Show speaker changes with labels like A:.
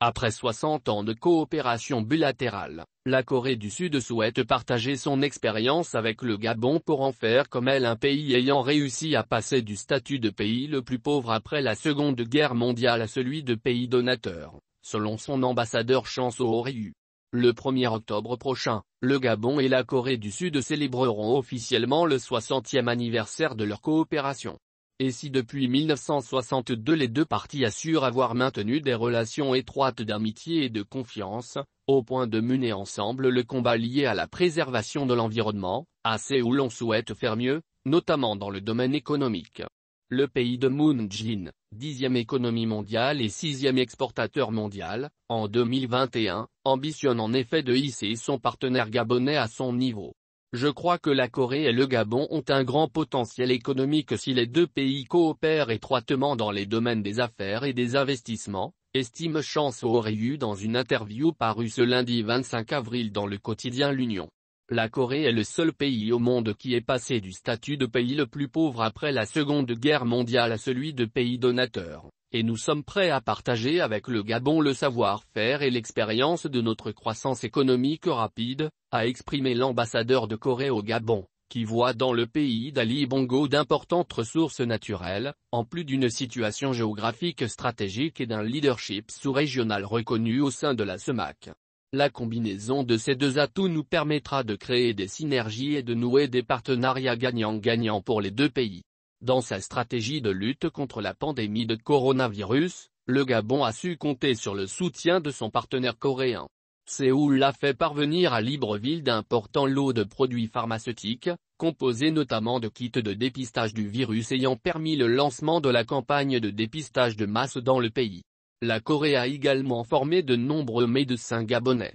A: Après 60 ans de coopération bilatérale, la Corée du Sud souhaite partager son expérience avec le Gabon pour en faire comme elle un pays ayant réussi à passer du statut de pays le plus pauvre après la Seconde Guerre mondiale à celui de pays donateur, selon son ambassadeur Chanso Ryu. Le 1er octobre prochain, le Gabon et la Corée du Sud célébreront officiellement le 60e anniversaire de leur coopération et si depuis 1962 les deux parties assurent avoir maintenu des relations étroites d'amitié et de confiance, au point de mener ensemble le combat lié à la préservation de l'environnement, à où l'on souhaite faire mieux, notamment dans le domaine économique. Le pays de Moon dixième économie mondiale et sixième exportateur mondial, en 2021, ambitionne en effet de hisser son partenaire gabonais à son niveau. Je crois que la Corée et le Gabon ont un grand potentiel économique si les deux pays coopèrent étroitement dans les domaines des affaires et des investissements, estime aurait eu dans une interview parue ce lundi 25 avril dans le quotidien L'Union. La Corée est le seul pays au monde qui est passé du statut de pays le plus pauvre après la Seconde Guerre mondiale à celui de pays donateur et nous sommes prêts à partager avec le Gabon le savoir-faire et l'expérience de notre croissance économique rapide, a exprimé l'ambassadeur de Corée au Gabon, qui voit dans le pays d'Ali Bongo d'importantes ressources naturelles, en plus d'une situation géographique stratégique et d'un leadership sous-régional reconnu au sein de la SEMAC. La combinaison de ces deux atouts nous permettra de créer des synergies et de nouer des partenariats gagnant-gagnant pour les deux pays. Dans sa stratégie de lutte contre la pandémie de coronavirus, le Gabon a su compter sur le soutien de son partenaire coréen. Séoul a fait parvenir à Libreville d'importants lots de produits pharmaceutiques, composés notamment de kits de dépistage du virus ayant permis le lancement de la campagne de dépistage de masse dans le pays. La Corée a également formé de nombreux médecins gabonais.